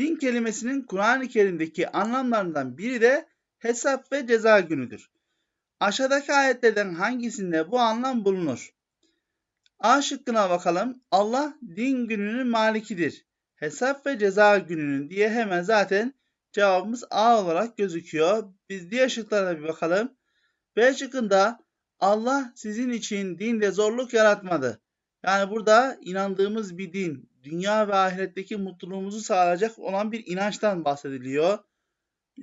Din kelimesinin Kur'an-ı Kerim'deki anlamlarından biri de hesap ve ceza günüdür. Aşağıdaki ayetlerden hangisinde bu anlam bulunur? A şıkkına bakalım. Allah din gününün malikidir. Hesap ve ceza gününün diye hemen zaten cevabımız A olarak gözüküyor. Biz diğer şıklara bir bakalım. B şıkkında Allah sizin için dinde zorluk yaratmadı. Yani burada inandığımız bir din, dünya ve ahiretteki mutluluğumuzu sağlayacak olan bir inançtan bahsediliyor.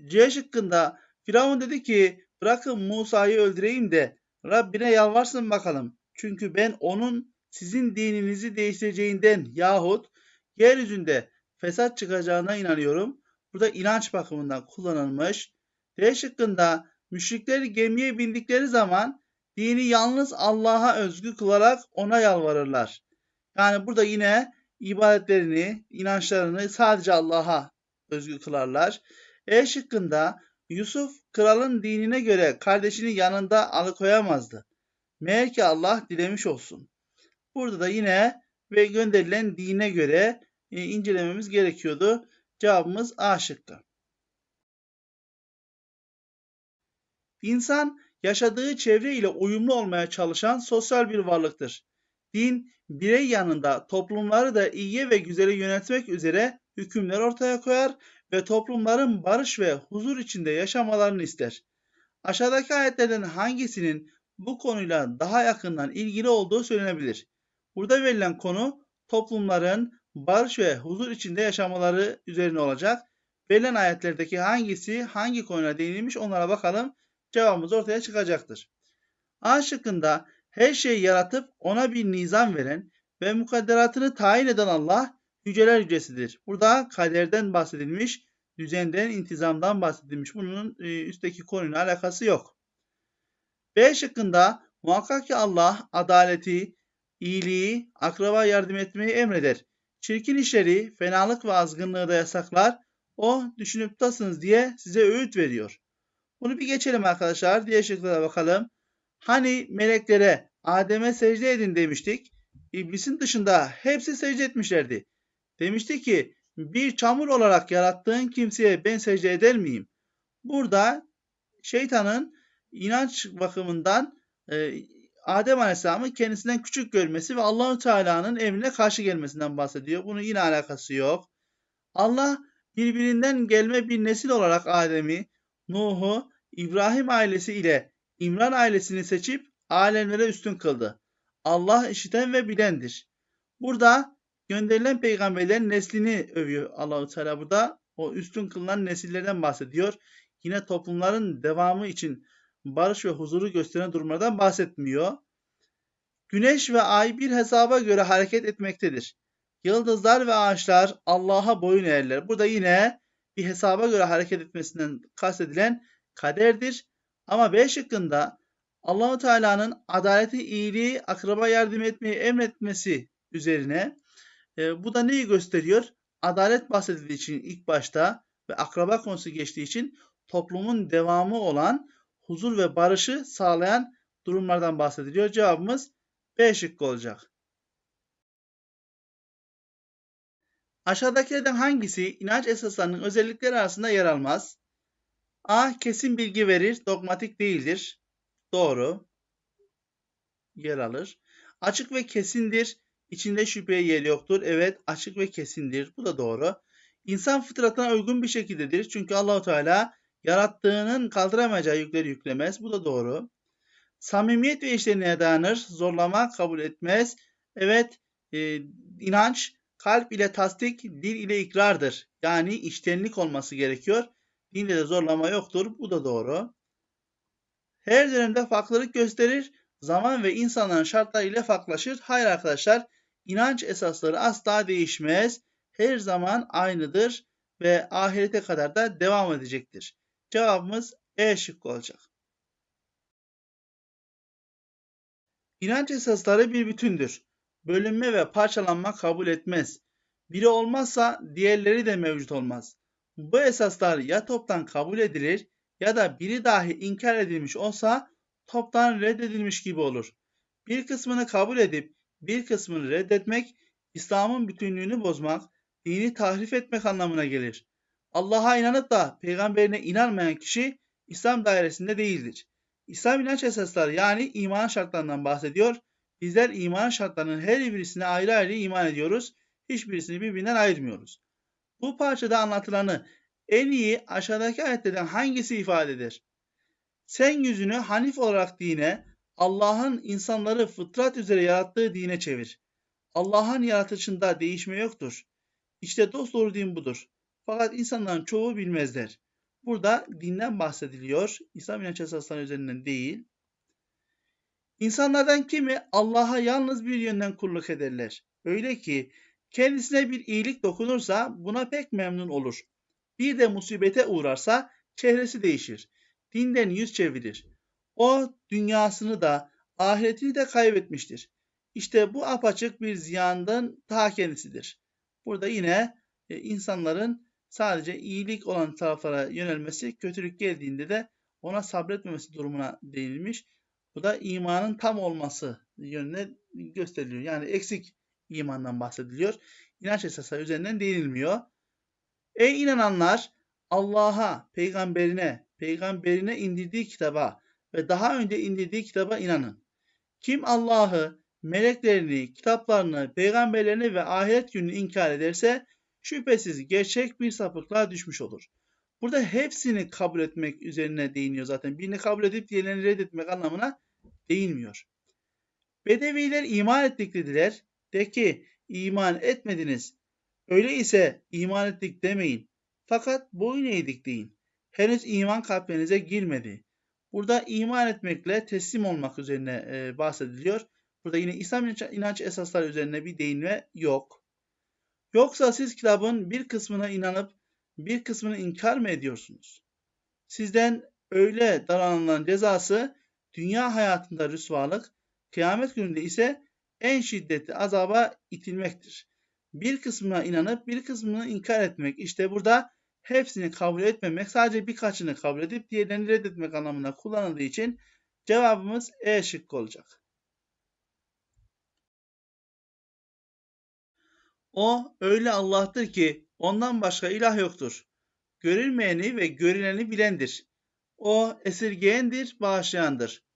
C şıkkında Firavun dedi ki bırakın Musa'yı öldüreyim de Rabbine yalvarsın bakalım. Çünkü ben onun sizin dininizi değiştireceğinden yahut yeryüzünde fesat çıkacağına inanıyorum. Burada inanç bakımından kullanılmış. D şıkkında müşrikler gemiye bindikleri zaman dini yalnız Allah'a özgü kılarak ona yalvarırlar. Yani burada yine ibadetlerini, inançlarını sadece Allah'a özgü kılarlar. E şıkkında Yusuf kralın dinine göre kardeşini yanında alıkoyamazdı. Meğer ki Allah dilemiş olsun. Burada da yine ve gönderilen dine göre e, incelememiz gerekiyordu. Cevabımız A şıkkı. İnsan yaşadığı çevre ile uyumlu olmaya çalışan sosyal bir varlıktır din birey yanında toplumları da iyiye ve güzeli yönetmek üzere hükümler ortaya koyar ve toplumların barış ve huzur içinde yaşamalarını ister. Aşağıdaki ayetlerden hangisinin bu konuyla daha yakından ilgili olduğu söylenebilir. Burada verilen konu toplumların barış ve huzur içinde yaşamaları üzerine olacak. Verilen ayetlerdeki hangisi hangi konuya değinilmiş onlara bakalım cevabımız ortaya çıkacaktır. A şıkkında her şeyi yaratıp ona bir nizam veren ve mukadderatını tayin eden Allah yüceler yücesidir. Burada kaderden bahsedilmiş, düzenden, intizamdan bahsedilmiş. Bunun e, üstteki konuyla alakası yok. B şıkkında muhakkak ki Allah adaleti, iyiliği, akraba yardım etmeyi emreder. Çirkin işleri, fenalık ve azgınlığı da yasaklar. O düşünüp tasınız diye size öğüt veriyor. Bunu bir geçelim arkadaşlar. Diğer şıklara bakalım. Hani meleklere Adem'e secde edin demiştik. İblisin dışında hepsi secde etmişlerdi. Demişti ki bir çamur olarak yarattığın kimseye ben secde eder miyim? Burada şeytanın inanç bakımından e, Adem Aleyhisselam'ı kendisinden küçük görmesi ve Allahu Teala'nın emrine karşı gelmesinden bahsediyor. Bunun yine alakası yok. Allah birbirinden gelme bir nesil olarak Adem'i, Nuh'u, İbrahim ailesi ile İmran ailesini seçip alemlere üstün kıldı. Allah işiten ve bilendir. Burada gönderilen peygamberlerin neslini övüyor Allahu Teala burada. O üstün kılınan nesillerden bahsediyor. Yine toplumların devamı için barış ve huzuru gösteren durumlardan bahsetmiyor. Güneş ve ay bir hesaba göre hareket etmektedir. Yıldızlar ve ağaçlar Allah'a boyun eğerler. Burada yine bir hesaba göre hareket etmesinden kastedilen kaderdir ama B şıkkında Allahu Teala'nın adaleti, iyiliği, akraba yardım etmeyi emretmesi üzerine e, bu da neyi gösteriyor? Adalet bahsedildiği için ilk başta ve akraba konusu geçtiği için toplumun devamı olan huzur ve barışı sağlayan durumlardan bahsediliyor. Cevabımız B şıkkı olacak. Aşağıdakilerden hangisi inanç esaslarının özellikleri arasında yer almaz? A kesin bilgi verir, dogmatik değildir. Doğru. Yer alır. Açık ve kesindir. İçinde şüpheye yer yoktur. Evet, açık ve kesindir. Bu da doğru. İnsan fıtratına uygun bir şekildedir. Çünkü Allahu Teala yarattığının kaldıramayacağı yükleri yüklemez. Bu da doğru. Samimiyet ve işlerine dayanır. Zorlama kabul etmez. Evet, e, inanç kalp ile tasdik, dil ile ikrardır. Yani içtenlik olması gerekiyor. Dinde de zorlama yoktur. Bu da doğru. Her dönemde farklılık gösterir. Zaman ve insanların şartları ile farklılaşır. Hayır arkadaşlar. inanç esasları asla değişmez. Her zaman aynıdır ve ahirete kadar da devam edecektir. Cevabımız E şıkkı olacak. İnanç esasları bir bütündür. Bölünme ve parçalanma kabul etmez. Biri olmazsa diğerleri de mevcut olmaz. Bu esaslar ya toptan kabul edilir ya da biri dahi inkar edilmiş olsa toptan reddedilmiş gibi olur. Bir kısmını kabul edip bir kısmını reddetmek İslam'ın bütünlüğünü bozmak, dini tahrif etmek anlamına gelir. Allah'a inanıp da peygamberine inanmayan kişi İslam dairesinde değildir. İslam inanç esasları yani iman şartlarından bahsediyor. Bizler iman şartlarının her birisine ayrı ayrı iman ediyoruz. Hiçbirisini birbirinden ayırmıyoruz. Bu parçada anlatılanı en iyi aşağıdaki ayetlerden hangisi ifadedir? Sen yüzünü Hanif olarak dine, Allah'ın insanları fıtrat üzere yarattığı dine çevir. Allah'ın yaratışında değişme yoktur. İşte dost doğru din budur. Fakat insanların çoğu bilmezler. Burada dinden bahsediliyor. İslam inanç esasları üzerinden değil. İnsanlardan kimi Allah'a yalnız bir yönden kulluk ederler. Öyle ki Kendisine bir iyilik dokunursa buna pek memnun olur. Bir de musibete uğrarsa çehresi değişir. Dinden yüz çevirir. O dünyasını da ahiretini de kaybetmiştir. İşte bu apaçık bir ziyandan ta kendisidir. Burada yine e, insanların sadece iyilik olan taraflara yönelmesi, kötülük geldiğinde de ona sabretmemesi durumuna değinilmiş. Bu da imanın tam olması yönüne gösteriliyor. Yani eksik imandan bahsediliyor. İnanç esasları üzerinden değinilmiyor. Ey inananlar Allah'a, peygamberine, peygamberine indirdiği kitaba ve daha önce indirdiği kitaba inanın. Kim Allah'ı, meleklerini, kitaplarını, peygamberlerini ve ahiret gününü inkar ederse şüphesiz gerçek bir sapıklığa düşmüş olur. Burada hepsini kabul etmek üzerine değiniyor zaten. Birini kabul edip diğerini reddetmek anlamına değinmiyor. Bedeviler iman ettik de ki iman etmediniz. Öyle ise iman ettik demeyin. Fakat boyun eğdik deyin. Henüz iman kalplerinize girmedi. Burada iman etmekle teslim olmak üzerine e, bahsediliyor. Burada yine İslam inanç esasları üzerine bir değinme yok. Yoksa siz kitabın bir kısmına inanıp bir kısmını inkar mı ediyorsunuz? Sizden öyle davranılan cezası dünya hayatında rüsvalık, kıyamet gününde ise en şiddetli azaba itilmektir. Bir kısmına inanıp bir kısmını inkar etmek. işte burada hepsini kabul etmemek sadece birkaçını kabul edip diğerlerini reddetmek anlamına kullanıldığı için cevabımız E şıkkı olacak. O öyle Allah'tır ki ondan başka ilah yoktur. Görülmeyeni ve görüleni bilendir. O esirgeyendir, bağışlayandır.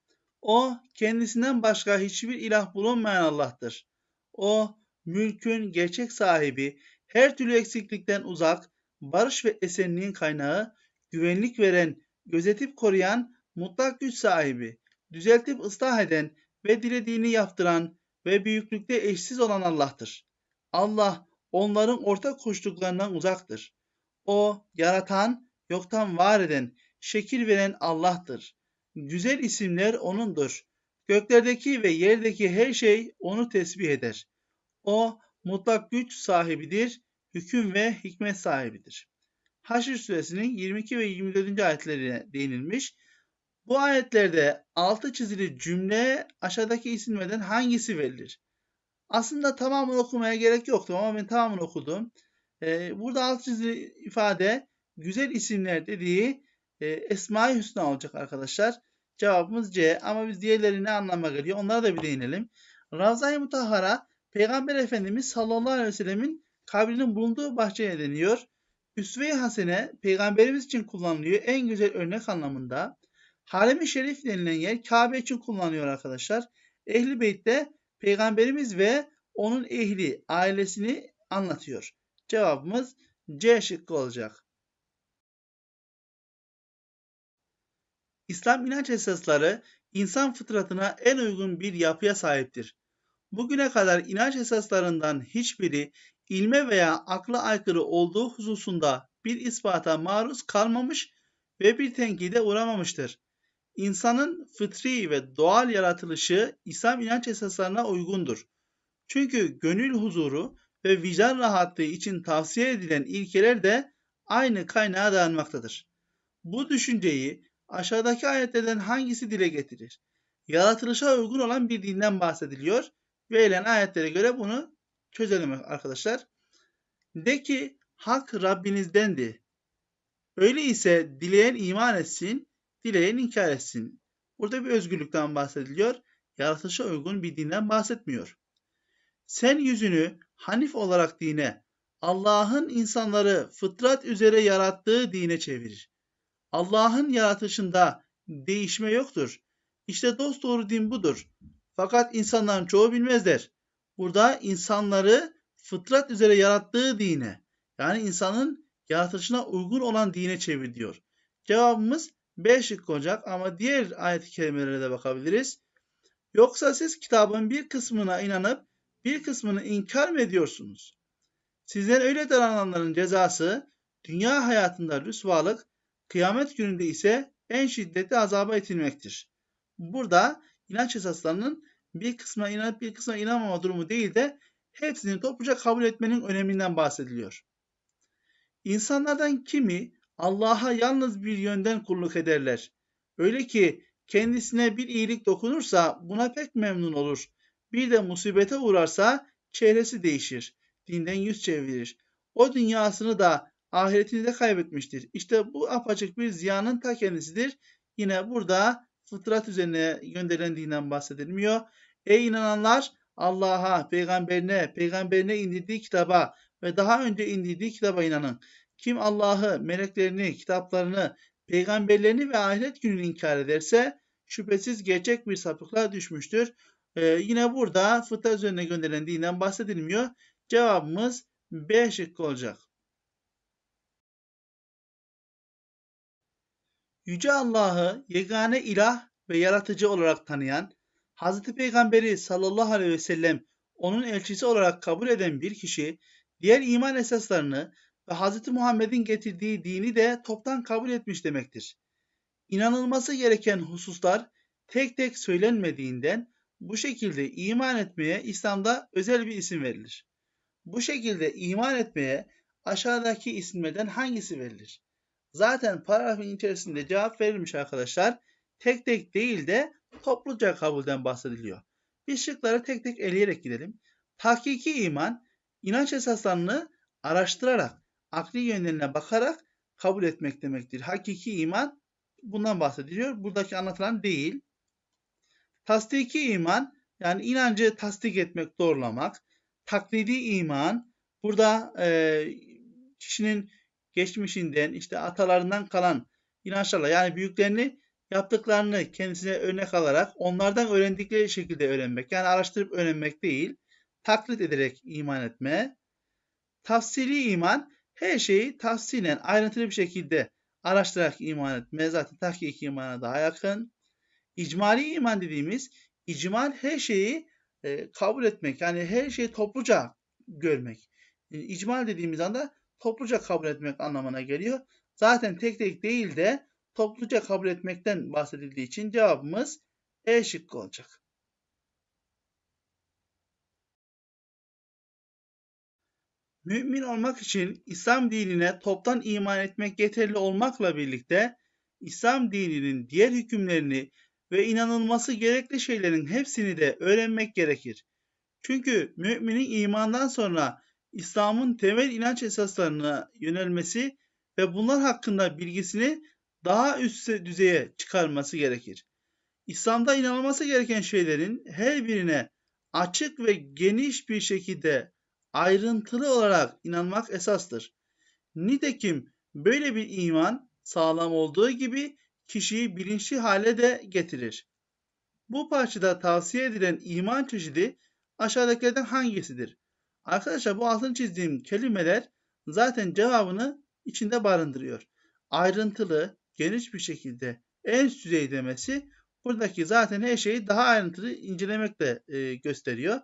O kendisinden başka hiçbir ilah bulunmayan Allah'tır. O mülkün gerçek sahibi, her türlü eksiklikten uzak, barış ve esenliğin kaynağı, güvenlik veren, gözetip koruyan, mutlak güç sahibi, düzeltip ıslah eden ve dilediğini yaptıran ve büyüklükte eşsiz olan Allah'tır. Allah onların ortak koştuklarından uzaktır. O yaratan, yoktan var eden, şekil veren Allah'tır. Güzel isimler O'nundur. Göklerdeki ve yerdeki her şey O'nu tesbih eder. O mutlak güç sahibidir, hüküm ve hikmet sahibidir. Haşr suresinin 22 ve 24. ayetlerine değinilmiş. Bu ayetlerde altı çizili cümle aşağıdaki isimlerden hangisi verilir? Aslında tamamını okumaya gerek yoktu ama ben tamamını okudum. Ee, burada altı çizili ifade güzel isimler dediği e, ee, Esma-i Hüsna olacak arkadaşlar. Cevabımız C ama biz diğerleri ne anlama geliyor onlara da bir değinelim. Ravza-i Mutahhara Peygamber Efendimiz sallallahu aleyhi ve sellemin kabrinin bulunduğu bahçeye deniyor. Üsve-i Hasene peygamberimiz için kullanılıyor en güzel örnek anlamında. Harem-i Şerif denilen yer Kabe için kullanılıyor arkadaşlar. Ehli Beyt'te peygamberimiz ve onun ehli ailesini anlatıyor. Cevabımız C şıkkı olacak. İslam inanç esasları insan fıtratına en uygun bir yapıya sahiptir. Bugüne kadar inanç esaslarından hiçbiri ilme veya akla aykırı olduğu hususunda bir ispata maruz kalmamış ve bir tenkide uğramamıştır. İnsanın fıtri ve doğal yaratılışı İslam inanç esaslarına uygundur. Çünkü gönül huzuru ve vicdan rahatlığı için tavsiye edilen ilkeler de aynı kaynağa dayanmaktadır. Bu düşünceyi aşağıdaki ayetlerden hangisi dile getirir? Yaratılışa uygun olan bir dinden bahsediliyor. Verilen ayetlere göre bunu çözelim arkadaşlar. De ki hak Rabbinizdendi. Öyle ise dileyen iman etsin, dileyen inkar etsin. Burada bir özgürlükten bahsediliyor. Yaratılışa uygun bir dinden bahsetmiyor. Sen yüzünü Hanif olarak dine, Allah'ın insanları fıtrat üzere yarattığı dine çevirir. Allah'ın yaratışında değişme yoktur. İşte dost doğru din budur. Fakat insanların çoğu bilmezler. Burada insanları fıtrat üzere yarattığı dine, yani insanın yaratışına uygun olan dine çevir diyor. Cevabımız B şıkkı olacak ama diğer ayet-i kerimelere de bakabiliriz. Yoksa siz kitabın bir kısmına inanıp bir kısmını inkar mı ediyorsunuz? Sizden öyle davrananların cezası dünya hayatında rüsvalık Kıyamet gününde ise en şiddetli azaba itilmektir. Burada inanç esaslarının bir kısma inanıp bir kısma inanmama durumu değil de hepsini topluca kabul etmenin öneminden bahsediliyor. İnsanlardan kimi Allah'a yalnız bir yönden kulluk ederler. Öyle ki kendisine bir iyilik dokunursa buna pek memnun olur. Bir de musibete uğrarsa çehresi değişir, dinden yüz çevirir. O dünyasını da ahiretini de kaybetmiştir. İşte bu apaçık bir ziyanın ta kendisidir. Yine burada fıtrat üzerine gönderildiğinden bahsedilmiyor. Ey inananlar Allah'a, peygamberine, peygamberine indirdiği kitaba ve daha önce indirdiği kitaba inanın. Kim Allah'ı, meleklerini, kitaplarını, peygamberlerini ve ahiret gününü inkar ederse şüphesiz gerçek bir sapıklığa düşmüştür. Ee, yine burada fıtrat üzerine gönderildiğinden bahsedilmiyor. Cevabımız B şıkkı olacak. Yüce Allah'ı yegane ilah ve yaratıcı olarak tanıyan, Hz. Peygamberi sallallahu aleyhi ve sellem onun elçisi olarak kabul eden bir kişi, diğer iman esaslarını ve Hz. Muhammed'in getirdiği dini de toptan kabul etmiş demektir. İnanılması gereken hususlar tek tek söylenmediğinden bu şekilde iman etmeye İslam'da özel bir isim verilir. Bu şekilde iman etmeye aşağıdaki isimlerden hangisi verilir? zaten paragrafın içerisinde cevap verilmiş arkadaşlar. Tek tek değil de topluca kabulden bahsediliyor. Biz şıkları tek tek eleyerek gidelim. Hakiki iman, inanç esaslarını araştırarak, akli yönlerine bakarak kabul etmek demektir. Hakiki iman bundan bahsediliyor. Buradaki anlatılan değil. Tasdiki iman, yani inancı tasdik etmek, doğrulamak. Taklidi iman, burada e, kişinin geçmişinden işte atalarından kalan inançlarla yani büyüklerini yaptıklarını kendisine örnek alarak onlardan öğrendikleri şekilde öğrenmek. Yani araştırıp öğrenmek değil, taklit ederek iman etme. Tafsili iman her şeyi tafsilen ayrıntılı bir şekilde araştırarak iman etme. Zaten tahkik imana daha yakın. İcmali iman dediğimiz icmal her şeyi e, kabul etmek. Yani her şeyi topluca görmek. E, icmal dediğimiz anda topluca kabul etmek anlamına geliyor. Zaten tek tek değil de topluca kabul etmekten bahsedildiği için cevabımız E şıkkı olacak. Mümin olmak için İslam dinine toptan iman etmek yeterli olmakla birlikte İslam dininin diğer hükümlerini ve inanılması gerekli şeylerin hepsini de öğrenmek gerekir. Çünkü müminin imandan sonra İslam'ın temel inanç esaslarına yönelmesi ve bunlar hakkında bilgisini daha üst düzeye çıkarması gerekir. İslam'da inanılması gereken şeylerin her birine açık ve geniş bir şekilde ayrıntılı olarak inanmak esastır. Nitekim böyle bir iman sağlam olduğu gibi kişiyi bilinçli hale de getirir. Bu parçada tavsiye edilen iman çeşidi aşağıdakilerden hangisidir? Arkadaşlar bu altını çizdiğim kelimeler zaten cevabını içinde barındırıyor. Ayrıntılı, geniş bir şekilde en üst düzey demesi buradaki zaten her şeyi daha ayrıntılı incelemekle e, gösteriyor.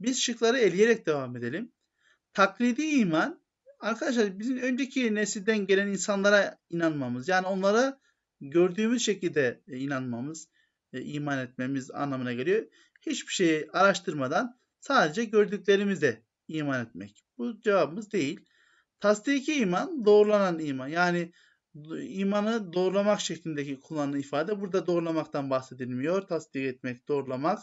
Biz şıkları eleyerek devam edelim. Taklidi iman arkadaşlar bizim önceki nesilden gelen insanlara inanmamız yani onlara gördüğümüz şekilde e, inanmamız, e, iman etmemiz anlamına geliyor. Hiçbir şeyi araştırmadan sadece gördüklerimizle iman etmek. Bu cevabımız değil. Tasdiki iman doğrulanan iman. Yani imanı doğrulamak şeklindeki kullanılan ifade. Burada doğrulamaktan bahsedilmiyor. Tasdik etmek, doğrulamak.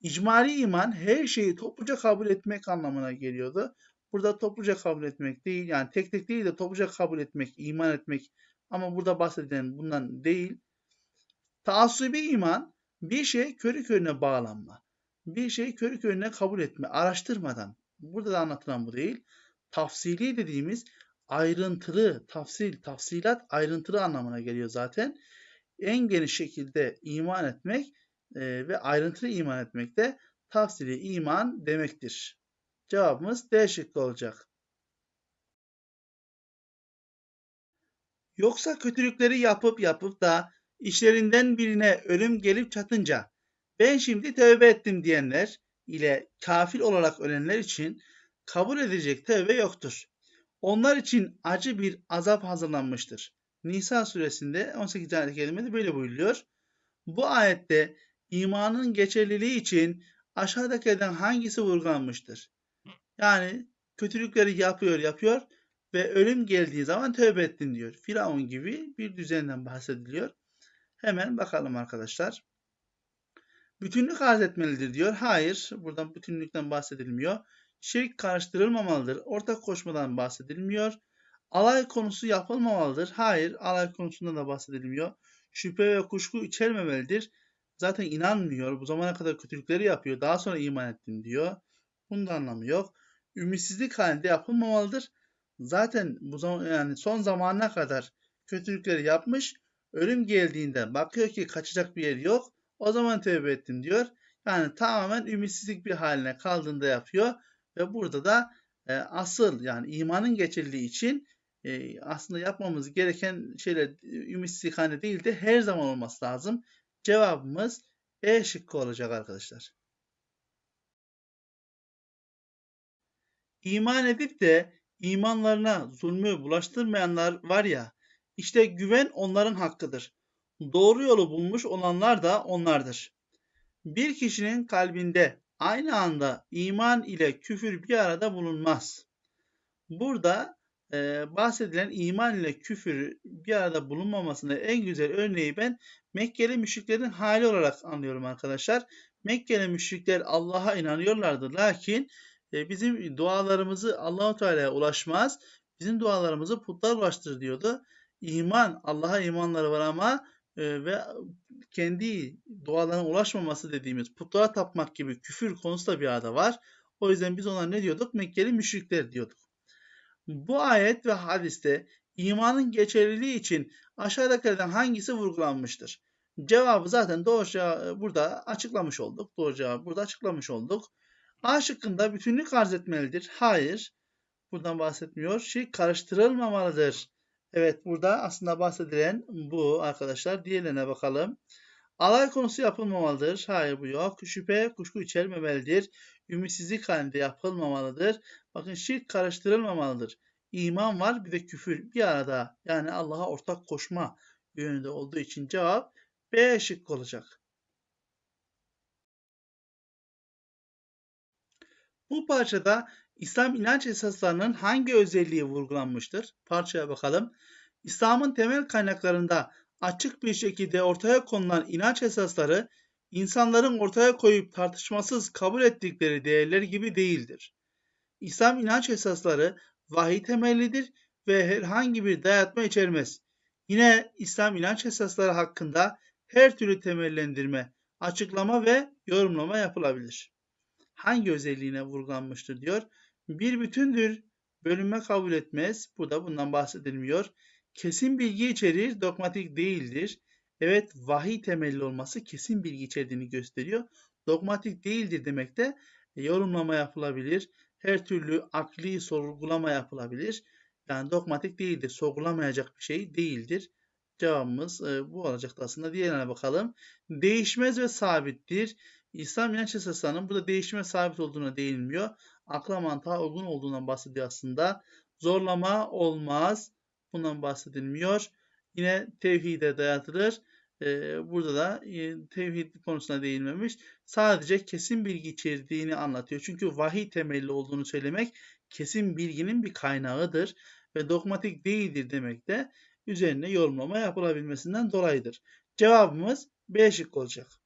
İcmari iman her şeyi topluca kabul etmek anlamına geliyordu. Burada topluca kabul etmek değil yani tek tek değil de topluca kabul etmek, iman etmek ama burada bahsedilen bundan değil. Taassubi iman bir şeye körü körüne bağlanma. Bir şeyi körü körüne kabul etme, araştırmadan burada da anlatılan bu değil. Tafsili dediğimiz ayrıntılı, tafsil, tafsilat ayrıntılı anlamına geliyor zaten. En geniş şekilde iman etmek e, ve ayrıntılı iman etmek de tafsili iman demektir. Cevabımız D şıkkı olacak. Yoksa kötülükleri yapıp yapıp da işlerinden birine ölüm gelip çatınca ben şimdi tövbe ettim diyenler ile kafir olarak ölenler için kabul edecek tevbe yoktur. Onlar için acı bir azap hazırlanmıştır. Nisa suresinde 18. ayet-i kerimede böyle buyuruyor. Bu ayette imanın geçerliliği için aşağıdaki aşağıdakilerden hangisi vurgulanmıştır? Yani kötülükleri yapıyor yapıyor ve ölüm geldiği zaman tövbe ettin diyor. Firavun gibi bir düzenden bahsediliyor. Hemen bakalım arkadaşlar bütünlük arz etmelidir diyor. Hayır, buradan bütünlükten bahsedilmiyor. Şirk karıştırılmamalıdır. Ortak koşmadan bahsedilmiyor. Alay konusu yapılmamalıdır. Hayır, alay konusundan da bahsedilmiyor. Şüphe ve kuşku içermemelidir. Zaten inanmıyor. Bu zamana kadar kötülükleri yapıyor. Daha sonra iman ettim diyor. Bunun da anlamı yok. Ümitsizlik halinde yapılmamalıdır. Zaten bu zaman yani son zamana kadar kötülükleri yapmış. Ölüm geldiğinde bakıyor ki kaçacak bir yer yok o zaman tövbe ettim diyor. Yani tamamen ümitsizlik bir haline kaldığında yapıyor. Ve burada da e, asıl yani imanın geçirdiği için e, aslında yapmamız gereken şeyler e, ümitsizlik haline değil de her zaman olması lazım. Cevabımız E şıkkı olacak arkadaşlar. İman edip de imanlarına zulmü bulaştırmayanlar var ya, işte güven onların hakkıdır doğru yolu bulmuş olanlar da onlardır. Bir kişinin kalbinde aynı anda iman ile küfür bir arada bulunmaz. Burada e, bahsedilen iman ile küfür bir arada bulunmamasında en güzel örneği ben Mekkeli müşriklerin hali olarak anlıyorum arkadaşlar. Mekkeli müşrikler Allah'a inanıyorlardı lakin e, bizim dualarımızı Allahu Teala'ya ulaşmaz. Bizim dualarımızı putlar ulaştır diyordu. İman Allah'a imanları var ama ee, ve kendi doğalarına ulaşmaması dediğimiz putlara tapmak gibi küfür konusu da bir arada var. O yüzden biz ona ne diyorduk? Mekkeli müşrikler diyorduk. Bu ayet ve hadiste imanın geçerliliği için aşağıdakilerden hangisi vurgulanmıştır? Cevabı zaten doğru cevabı e, burada açıklamış olduk. Doğru cevabı burada açıklamış olduk. A şıkkında bütünlük arz etmelidir. Hayır. Buradan bahsetmiyor. şey karıştırılmamalıdır. Evet burada aslında bahsedilen bu arkadaşlar. diğerine bakalım. Alay konusu yapılmamalıdır. Hayır bu yok. Şüphe kuşku içermemelidir. Ümitsizlik halinde yapılmamalıdır. Bakın şirk karıştırılmamalıdır. İman var bir de küfür bir arada. Yani Allah'a ortak koşma yönünde olduğu için cevap B şık olacak. Bu parçada İslam inanç esaslarının hangi özelliği vurgulanmıştır? Parçaya bakalım. İslam'ın temel kaynaklarında açık bir şekilde ortaya konulan inanç esasları insanların ortaya koyup tartışmasız kabul ettikleri değerler gibi değildir. İslam inanç esasları vahiy temellidir ve herhangi bir dayatma içermez. Yine İslam inanç esasları hakkında her türlü temellendirme, açıklama ve yorumlama yapılabilir. Hangi özelliğine vurgulanmıştır diyor bir bütündür. Bölünme kabul etmez. Burada bundan bahsedilmiyor. Kesin bilgi içerir, dogmatik değildir. Evet, vahiy temelli olması kesin bilgi içerdiğini gösteriyor. Dogmatik değildir demek de e, yorumlama yapılabilir. Her türlü akli sorgulama yapılabilir. Yani dogmatik değildir. Sorgulamayacak bir şey değildir. Cevabımız e, bu olacaktı aslında. Diğerine bakalım. Değişmez ve sabittir. İslam inanç esaslarının burada değişime sabit olduğuna değinmiyor. Akla mantığa uygun olduğundan bahsediyor aslında. Zorlama olmaz. Bundan bahsedilmiyor. Yine tevhide dayatılır. Ee, burada da e, tevhid konusuna değinmemiş. Sadece kesin bilgi içerdiğini anlatıyor. Çünkü vahiy temelli olduğunu söylemek kesin bilginin bir kaynağıdır ve dogmatik değildir demek de üzerine yorumlama yapılabilmesinden dolayıdır. Cevabımız B şıkkı olacak.